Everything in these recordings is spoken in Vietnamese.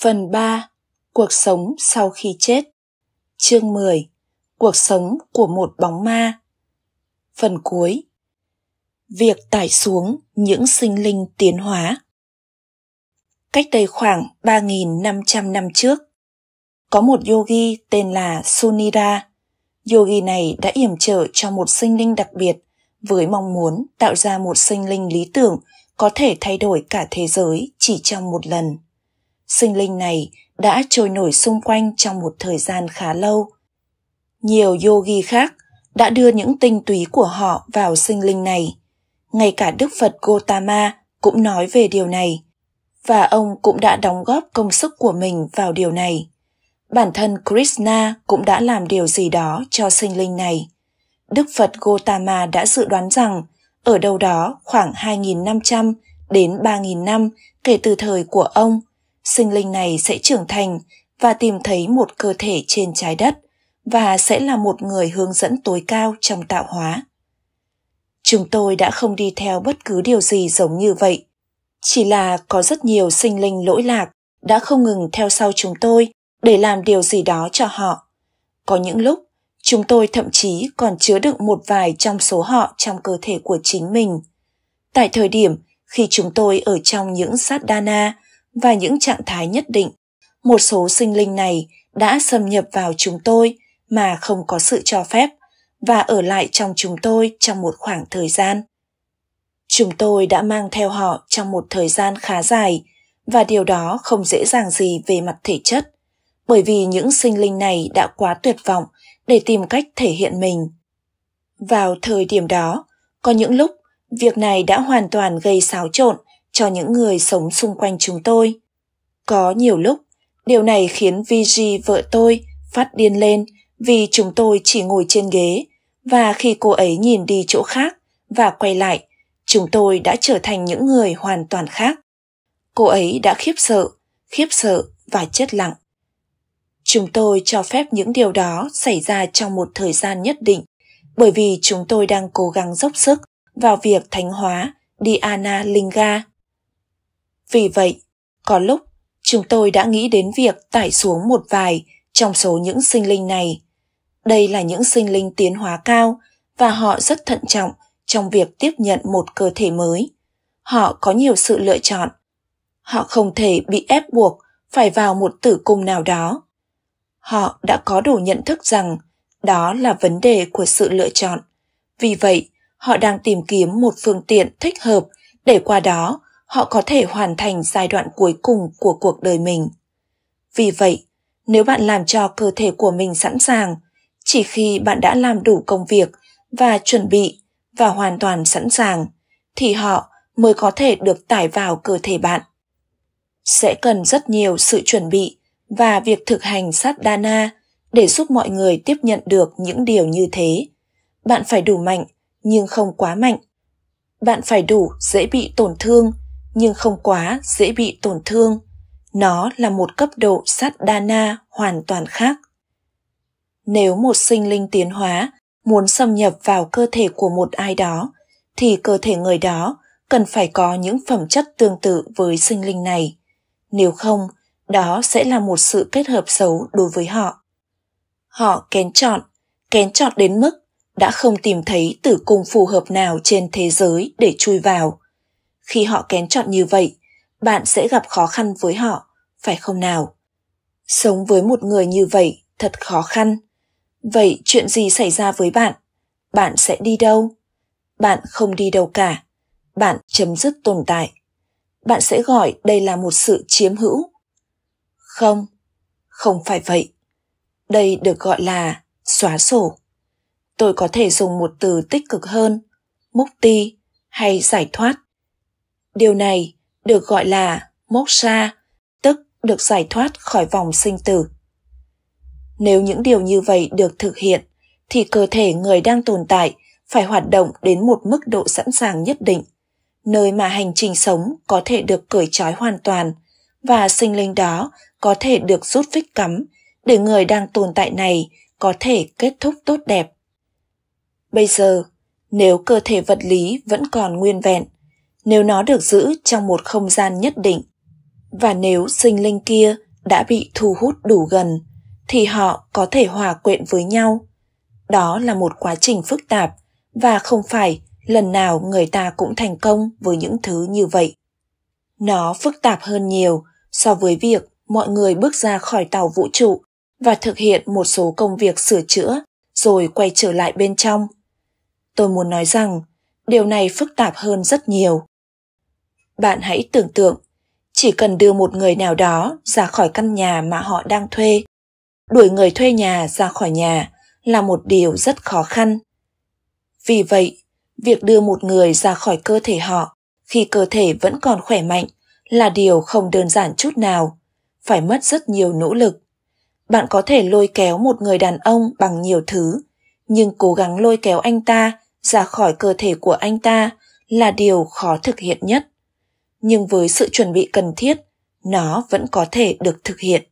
Phần 3. Cuộc sống sau khi chết. Chương 10. Cuộc sống của một bóng ma. Phần cuối. Việc tải xuống những sinh linh tiến hóa. Cách đây khoảng 3.500 năm trước, có một yogi tên là Sunira. Yogi này đã yểm trợ cho một sinh linh đặc biệt với mong muốn tạo ra một sinh linh lý tưởng có thể thay đổi cả thế giới chỉ trong một lần sinh linh này đã trôi nổi xung quanh trong một thời gian khá lâu. Nhiều yogi khác đã đưa những tinh túy của họ vào sinh linh này. Ngay cả Đức Phật Gotama cũng nói về điều này, và ông cũng đã đóng góp công sức của mình vào điều này. Bản thân Krishna cũng đã làm điều gì đó cho sinh linh này. Đức Phật Gotama đã dự đoán rằng ở đâu đó khoảng 2.500 đến 3.000 năm kể từ thời của ông, sinh linh này sẽ trưởng thành và tìm thấy một cơ thể trên trái đất và sẽ là một người hướng dẫn tối cao trong tạo hóa chúng tôi đã không đi theo bất cứ điều gì giống như vậy chỉ là có rất nhiều sinh linh lỗi lạc đã không ngừng theo sau chúng tôi để làm điều gì đó cho họ có những lúc chúng tôi thậm chí còn chứa đựng một vài trong số họ trong cơ thể của chính mình tại thời điểm khi chúng tôi ở trong những sát đana và những trạng thái nhất định một số sinh linh này đã xâm nhập vào chúng tôi mà không có sự cho phép và ở lại trong chúng tôi trong một khoảng thời gian chúng tôi đã mang theo họ trong một thời gian khá dài và điều đó không dễ dàng gì về mặt thể chất bởi vì những sinh linh này đã quá tuyệt vọng để tìm cách thể hiện mình vào thời điểm đó có những lúc việc này đã hoàn toàn gây xáo trộn cho những người sống xung quanh chúng tôi. Có nhiều lúc, điều này khiến VG vợ tôi phát điên lên vì chúng tôi chỉ ngồi trên ghế và khi cô ấy nhìn đi chỗ khác và quay lại, chúng tôi đã trở thành những người hoàn toàn khác. Cô ấy đã khiếp sợ, khiếp sợ và chết lặng. Chúng tôi cho phép những điều đó xảy ra trong một thời gian nhất định bởi vì chúng tôi đang cố gắng dốc sức vào việc thánh hóa Diana Linga. Vì vậy, có lúc chúng tôi đã nghĩ đến việc tải xuống một vài trong số những sinh linh này. Đây là những sinh linh tiến hóa cao và họ rất thận trọng trong việc tiếp nhận một cơ thể mới. Họ có nhiều sự lựa chọn. Họ không thể bị ép buộc phải vào một tử cung nào đó. Họ đã có đủ nhận thức rằng đó là vấn đề của sự lựa chọn. Vì vậy, họ đang tìm kiếm một phương tiện thích hợp để qua đó họ có thể hoàn thành giai đoạn cuối cùng của cuộc đời mình vì vậy nếu bạn làm cho cơ thể của mình sẵn sàng chỉ khi bạn đã làm đủ công việc và chuẩn bị và hoàn toàn sẵn sàng thì họ mới có thể được tải vào cơ thể bạn sẽ cần rất nhiều sự chuẩn bị và việc thực hành sát dana để giúp mọi người tiếp nhận được những điều như thế bạn phải đủ mạnh nhưng không quá mạnh bạn phải đủ dễ bị tổn thương nhưng không quá dễ bị tổn thương. Nó là một cấp độ sát dana hoàn toàn khác. Nếu một sinh linh tiến hóa muốn xâm nhập vào cơ thể của một ai đó, thì cơ thể người đó cần phải có những phẩm chất tương tự với sinh linh này. Nếu không, đó sẽ là một sự kết hợp xấu đối với họ. Họ kén chọn, kén chọn đến mức đã không tìm thấy tử cung phù hợp nào trên thế giới để chui vào khi họ kén chọn như vậy bạn sẽ gặp khó khăn với họ phải không nào sống với một người như vậy thật khó khăn vậy chuyện gì xảy ra với bạn bạn sẽ đi đâu bạn không đi đâu cả bạn chấm dứt tồn tại bạn sẽ gọi đây là một sự chiếm hữu không không phải vậy đây được gọi là xóa sổ tôi có thể dùng một từ tích cực hơn múc ti hay giải thoát Điều này được gọi là mốt moksha, tức được giải thoát khỏi vòng sinh tử. Nếu những điều như vậy được thực hiện, thì cơ thể người đang tồn tại phải hoạt động đến một mức độ sẵn sàng nhất định, nơi mà hành trình sống có thể được cởi trói hoàn toàn và sinh linh đó có thể được rút vít cắm để người đang tồn tại này có thể kết thúc tốt đẹp. Bây giờ, nếu cơ thể vật lý vẫn còn nguyên vẹn, nếu nó được giữ trong một không gian nhất định và nếu sinh linh kia đã bị thu hút đủ gần thì họ có thể hòa quyện với nhau đó là một quá trình phức tạp và không phải lần nào người ta cũng thành công với những thứ như vậy nó phức tạp hơn nhiều so với việc mọi người bước ra khỏi tàu vũ trụ và thực hiện một số công việc sửa chữa rồi quay trở lại bên trong tôi muốn nói rằng điều này phức tạp hơn rất nhiều bạn hãy tưởng tượng chỉ cần đưa một người nào đó ra khỏi căn nhà mà họ đang thuê đuổi người thuê nhà ra khỏi nhà là một điều rất khó khăn vì vậy việc đưa một người ra khỏi cơ thể họ khi cơ thể vẫn còn khỏe mạnh là điều không đơn giản chút nào phải mất rất nhiều nỗ lực bạn có thể lôi kéo một người đàn ông bằng nhiều thứ nhưng cố gắng lôi kéo anh ta ra khỏi cơ thể của anh ta là điều khó thực hiện nhất nhưng với sự chuẩn bị cần thiết nó vẫn có thể được thực hiện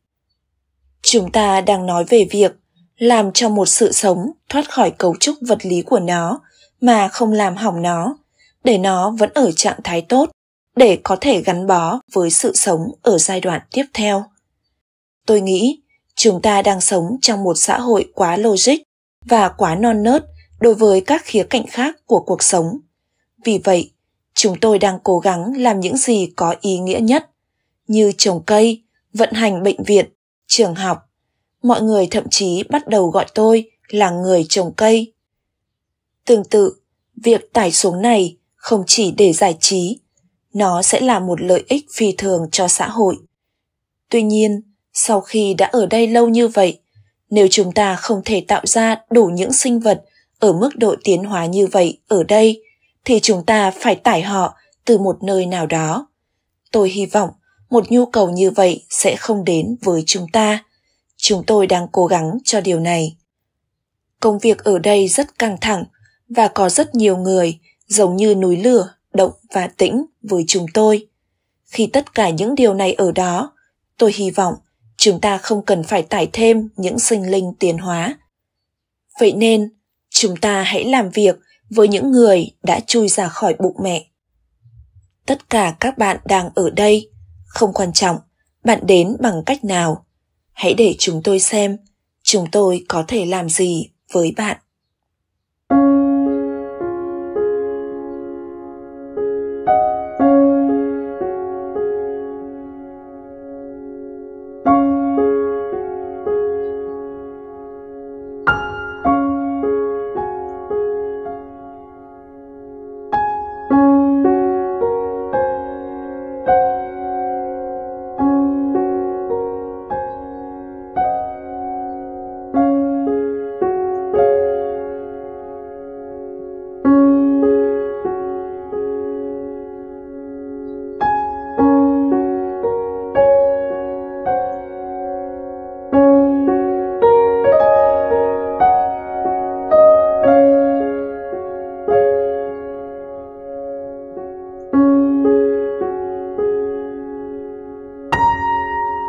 chúng ta đang nói về việc làm cho một sự sống thoát khỏi cấu trúc vật lý của nó mà không làm hỏng nó để nó vẫn ở trạng thái tốt để có thể gắn bó với sự sống ở giai đoạn tiếp theo tôi nghĩ chúng ta đang sống trong một xã hội quá logic và quá non nớt đối với các khía cạnh khác của cuộc sống vì vậy chúng tôi đang cố gắng làm những gì có ý nghĩa nhất như trồng cây vận hành bệnh viện trường học mọi người thậm chí bắt đầu gọi tôi là người trồng cây tương tự việc tải xuống này không chỉ để giải trí nó sẽ là một lợi ích phi thường cho xã hội tuy nhiên sau khi đã ở đây lâu như vậy nếu chúng ta không thể tạo ra đủ những sinh vật ở mức độ tiến hóa như vậy ở đây thì chúng ta phải tải họ từ một nơi nào đó tôi hy vọng một nhu cầu như vậy sẽ không đến với chúng ta chúng tôi đang cố gắng cho điều này công việc ở đây rất căng thẳng và có rất nhiều người giống như núi lửa động và tĩnh với chúng tôi khi tất cả những điều này ở đó tôi hy vọng chúng ta không cần phải tải thêm những sinh linh tiến hóa vậy nên chúng ta hãy làm việc với những người đã chui ra khỏi bụng mẹ tất cả các bạn đang ở đây không quan trọng bạn đến bằng cách nào hãy để chúng tôi xem chúng tôi có thể làm gì với bạn